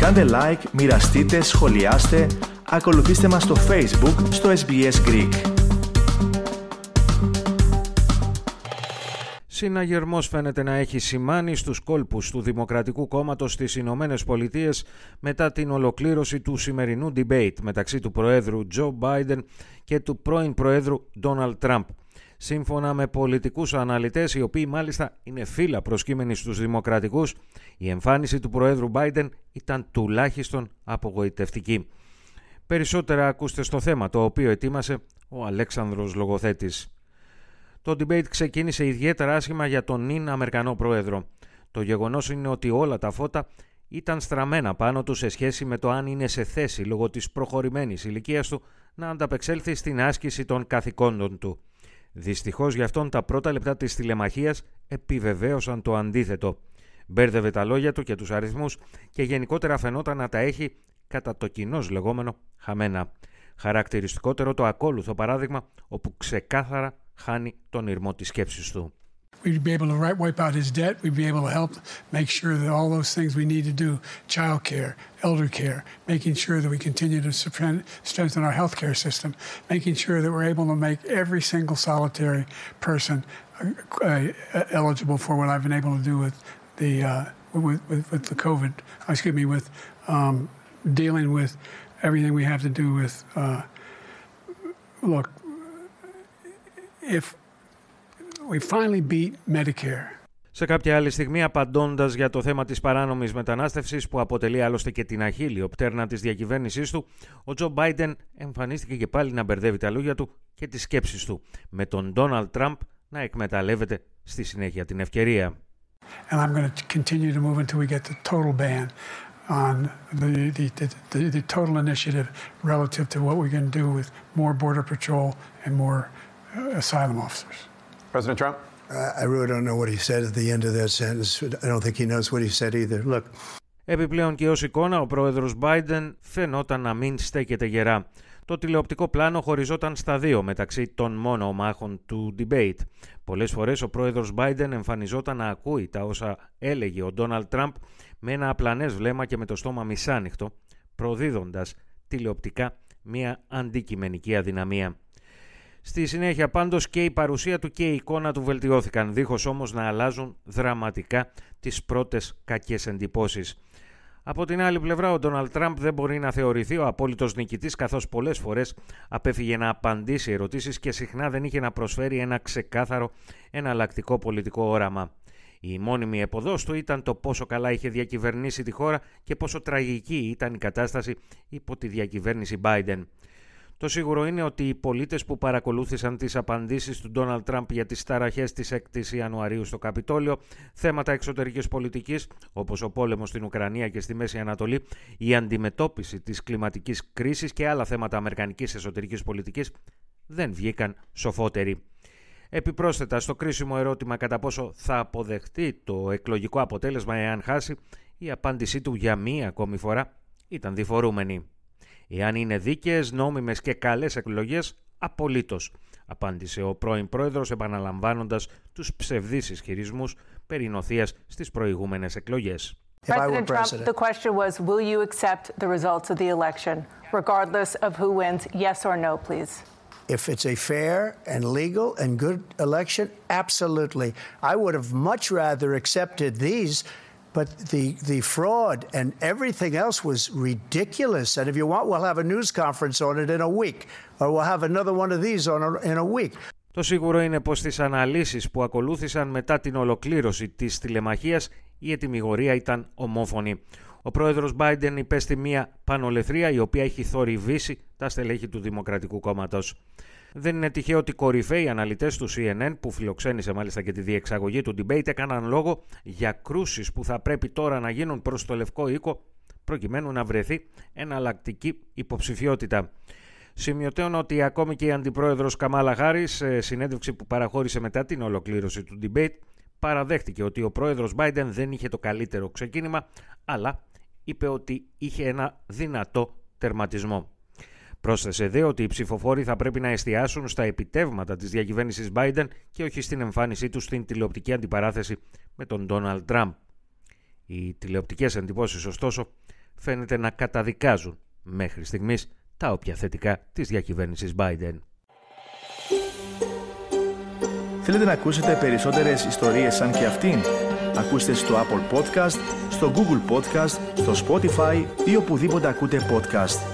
Κάντε like, μοιραστείτε, σχολιάστε, ακολουθήστε μας στο Facebook, στο SBS Greek. Συναγερμός φαίνεται να έχει σημάνει στους κόλπους του Δημοκρατικού Κόμματος στις Ηνωμένες Πολιτείες μετά την ολοκλήρωση του σημερινού debate μεταξύ του Προέδρου Τζο Μπάιντεν και του πρώην Προέδρου Ντόναλτ Τραμπ. Σύμφωνα με πολιτικούς αναλυτές, οι οποίοι μάλιστα είναι φύλλα προσκύμενοι στους δημοκρατικούς, η εμφάνιση του Προέδρου Biden ήταν τουλάχιστον απογοητευτική. Περισσότερα ακούστε στο θέμα το οποίο ετοίμασε ο Αλέξανδρος Λογοθέτης. Το debate ξεκίνησε ιδιαίτερα άσχημα για τον νυν Αμερικανό Πρόεδρο. Το γεγονός είναι ότι όλα τα φώτα ήταν στραμμένα πάνω του σε σχέση με το αν είναι σε θέση λόγω της προχωρημένης ηλικίας του να ανταπεξέλθει στην άσκηση των καθηκόντων του. Δυστυχώς γι' αυτόν τα πρώτα λεπτά της τηλεμαχίας επιβεβαίωσαν το αντίθετο. Μπέρδευε τα λόγια του και τους αριθμούς και γενικότερα φαινόταν να τα έχει κατά το κοινό λεγόμενο χαμένα. Χαρακτηριστικότερο το ακόλουθο παράδειγμα όπου ξεκάθαρα χάνει τον ηρμό της σκέψης του. We'd be able to wipe out his debt. We'd be able to help make sure that all those things we need to do child care, elder care, making sure that we continue to strengthen our healthcare system, making sure that we're able to make every single solitary person uh, uh eligible for what I've been able to do with the uh, with, with, with, the COVID. Excuse me, with um, dealing with everything we have to do with. Uh, look, if we finally beat Medicare. Σε κάποια άλλη στιγμή, απαντώντας για το θέμα της παράνομης μετανάστευσης, που αποτελεί άλλωστε και την αχίλιο πτέρνα της διακυβέρνησής του, ο Τζο Μπάιντεν εμφανίστηκε και πάλι να μπερδεύει τα λόγια του και τις σκέψεις του, με τον Ντόναλτ Τραμπ να εκμεταλλεύεται στη συνέχεια την ευκαιρία. And I'm going to continue to move until we get the total ban on the, the, the, the total initiative relative to what we're going to do with more border patrol and more uh, asylum officers. President Trump? I really don't know what he said at the end of that sentence. I don't think he knows what he said either. Look. Επιπλέον και ως εικόνα, ο πρόεδρος Biden φαινόταν να μην στέκεται γερά. Το τηλεοπτικό πλάνο χωριζόταν στα δύο μεταξύ των μόνο ομάχων του debate. Πολλές φορές ο πρόεδρος Biden εμφανιζόταν να ακούει τα όσα έλεγε ο Ντόναλτ Τραμπ με ένα απλανές βλέμμα και με το στόμα μισάνοιχτο, προδίδοντας τηλεοπτικά μια αντικειμενική αδυναμία. Στη συνέχεια πάντως και η παρουσία του και η εικόνα του βελτιώθηκαν, δίχως όμως να αλλάζουν δραματικά τις πρώτες κακές εντυπώσεις. Από την άλλη πλευρά, ο Ντόναλτ Τραμπ δεν μπορεί να θεωρηθεί ο απόλυτος νικητής, καθώς πολλές φορές απέφυγε να απαντήσει ερωτήσεις και συχνά δεν είχε να προσφέρει ένα ξεκάθαρο εναλλακτικό πολιτικό όραμα. Η μόνιμη εποδός του ήταν το πόσο καλά είχε διακυβερνήσει τη χώρα και πόσο τραγική ήταν η κατάσταση υπό τη διακυβέρνηση Biden. Το σίγουρο είναι ότι οι πολίτες που παρακολούθησαν τις απαντήσεις του Ντόναλτ Τραμπ για τις ταραχές της 6η Ιανουαρίου στο Καπιτόλιο, θέματα εξωτερικής πολιτικής όπως ο πόλεμος στην Ουκρανία και στη Μέση Ανατολή, η αντιμετώπιση της κλιματικής κρίσης και άλλα θέματα αμερικανικής εσωτερικής πολιτικής δεν βγήκαν σοφότεροι. Επιπρόσθετα, στο κρίσιμο ερώτημα κατά πόσο θα αποδεχτεί το εκλογικό αποτέλεσμα εάν χάσει, η απάντησή του για μία ακόμη φορά ήταν διφορούμενη. Εάν είναι δίκαιες, νόμιμες και καλές εκλογές, απολύτως, απάντησε ο πρώην πρόεδρος επαναλαμβάνοντας τους ψευδείς ισχυρισμούς περί νοθείας στις προηγούμενες εκλογές. President Trump, the question was, will you accept the results of the election, regardless of who wins, yes or no, please? If it's a fair and legal and good election, absolutely. I would have much rather accepted these But the, the fraud and everything else was ridiculous. And if you want, we'll have a news conference on it in a week, or we'll have another one of these on a, in a week. Το σίγουρο είναι πως στις αναλύσεις που ακολούθησαν μετά την ολοκλήρωση της τηλεμαχίας η ετοιμιγορία ήταν ομόφωνη. Ο πρόεδρος Biden υπέστη μια πανολεθρία η οποία έχει θορυβήσει τα στελέχη του Δημοκρατικού Κόμματος. Δεν είναι τυχαίο ότι κορυφαίοι αναλυτές του CNN, που φιλοξένησε μάλιστα και τη διεξαγωγή του debate, έκαναν λόγο για κρούσεις που θα πρέπει τώρα να γίνουν προς το Λευκό Οίκο, προκειμένου να βρεθεί εναλλακτική υποψηφιότητα. Σημειωτέων ότι ακόμη και η αντιπρόεδρος Καμάλα Χάρη, σε συνέντευξη που παραχώρησε μετά την ολοκλήρωση του debate, παραδέχτηκε ότι ο πρόεδρος Biden δεν είχε το καλύτερο ξεκίνημα, αλλά είπε ότι είχε ένα δυνατό τερματισμό. Πρόσθεσε δε ότι οι ψηφοφόροι θα πρέπει να εστιάσουν στα επιτεύγματα της διακυβέρνησης Biden και όχι στην εμφάνισή τους στην τηλεοπτική αντιπαράθεση με τον Donald Trump. Οι τηλεοπτικές εντυπώσεις, ωστόσο, φαίνεται να καταδικάζουν μέχρι στιγμής τα όποια θετικά της διακυβέρνησης Biden. Θέλετε να ακούσετε περισσότερες ιστορίες σαν και αυτήν. Ακούστε στο Apple Podcast, στο Google Podcast, στο Spotify ή οπουδήποτε ακούτε podcast.